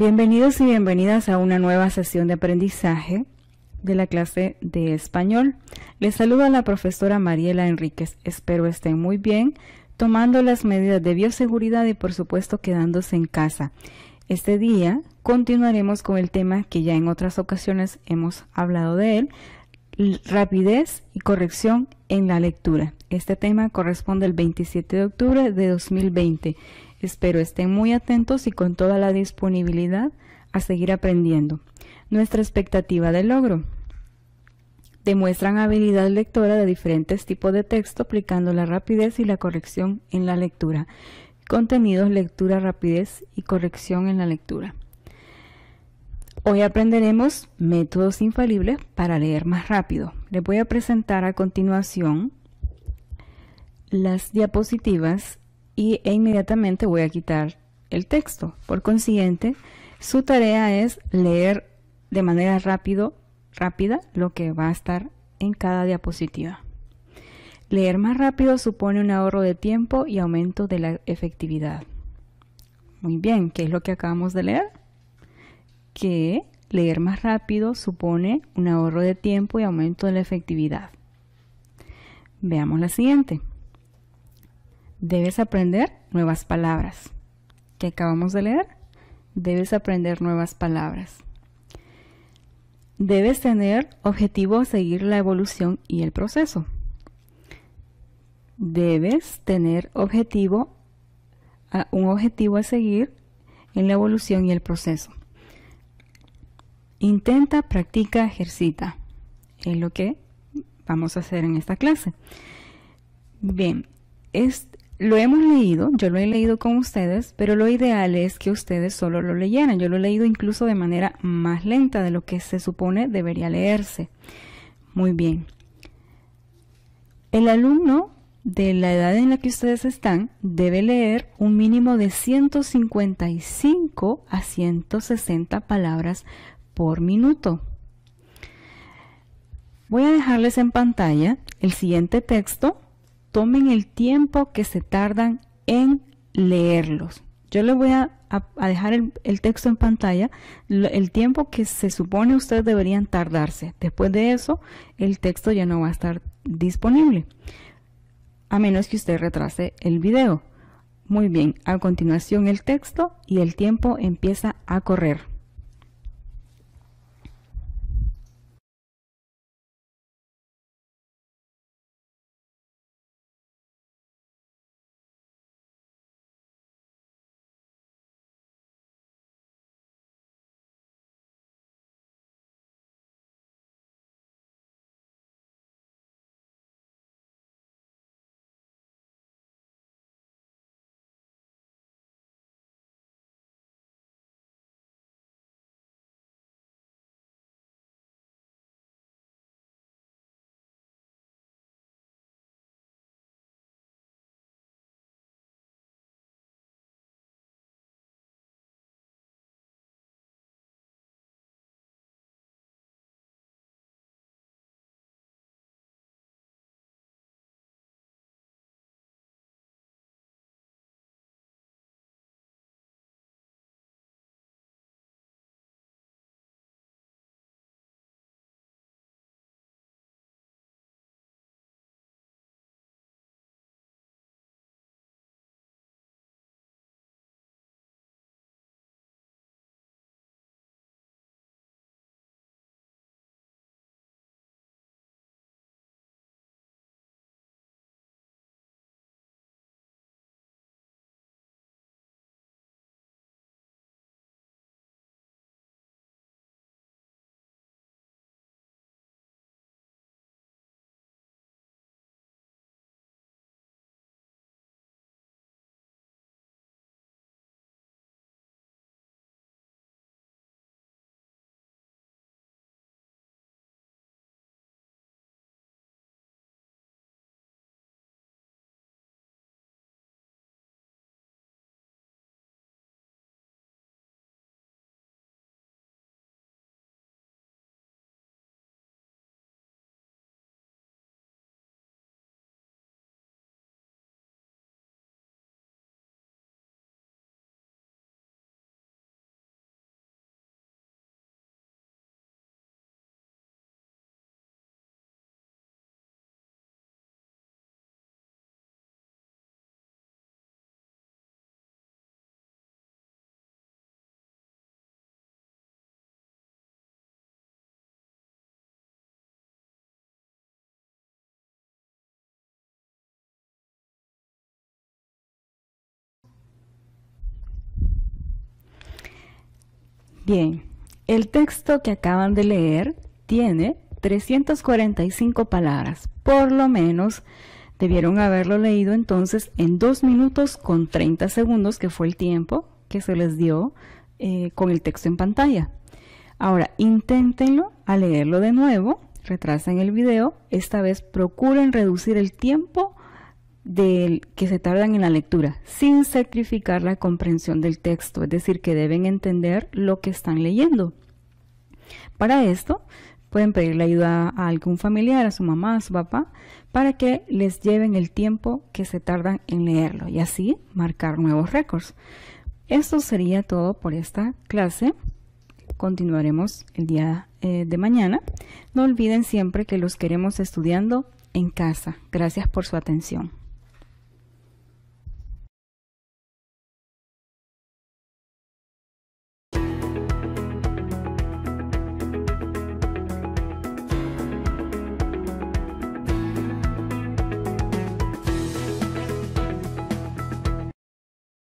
Bienvenidos y bienvenidas a una nueva sesión de aprendizaje de la clase de español. Les saluda la profesora Mariela Enríquez. Espero estén muy bien, tomando las medidas de bioseguridad y por supuesto quedándose en casa. Este día continuaremos con el tema que ya en otras ocasiones hemos hablado de él, rapidez y corrección en la lectura. Este tema corresponde al 27 de octubre de 2020. Espero estén muy atentos y con toda la disponibilidad a seguir aprendiendo. Nuestra expectativa de logro. Demuestran habilidad lectora de diferentes tipos de texto aplicando la rapidez y la corrección en la lectura. Contenidos, lectura, rapidez y corrección en la lectura. Hoy aprenderemos métodos infalibles para leer más rápido. Les voy a presentar a continuación las diapositivas y, e inmediatamente voy a quitar el texto. Por consiguiente, su tarea es leer de manera rápido, rápida lo que va a estar en cada diapositiva. Leer más rápido supone un ahorro de tiempo y aumento de la efectividad. Muy bien, ¿qué es lo que acabamos de leer? Que leer más rápido supone un ahorro de tiempo y aumento de la efectividad. Veamos la siguiente. Debes aprender nuevas palabras. ¿Qué acabamos de leer? Debes aprender nuevas palabras. Debes tener objetivo a seguir la evolución y el proceso. Debes tener objetivo, un objetivo a seguir en la evolución y el proceso. Intenta, practica, ejercita. Es lo que vamos a hacer en esta clase. Bien, lo hemos leído, yo lo he leído con ustedes, pero lo ideal es que ustedes solo lo leyeran. Yo lo he leído incluso de manera más lenta de lo que se supone debería leerse. Muy bien. El alumno de la edad en la que ustedes están debe leer un mínimo de 155 a 160 palabras por minuto. Voy a dejarles en pantalla el siguiente texto tomen el tiempo que se tardan en leerlos. Yo les voy a, dejar el, el, texto en pantalla, el tiempo que se supone ustedes deberían tardarse. Después de eso, el texto ya no va a estar disponible, a menos que usted retrase el video. Muy bien, a continuación el texto y el tiempo empieza a correr. Bien, el texto que acaban de leer tiene 345 palabras. Por lo menos debieron haberlo leído entonces en 2 minutos con 30 segundos, que fue el tiempo que se les dio eh, con el texto en pantalla. Ahora, inténtenlo a leerlo de nuevo, retrasen el video, esta vez procuren reducir el tiempo que se tardan en la lectura, sin sacrificar la comprensión del texto, es decir, que deben entender lo que están leyendo. Para esto, pueden pedirle ayuda a algún familiar, a su mamá, a su papá, para que les lleven el tiempo que se tardan en leerlo y así marcar nuevos récords. Esto sería todo por esta clase. Continuaremos el día eh, de mañana. No olviden siempre que los queremos estudiando en casa. Gracias por su atención.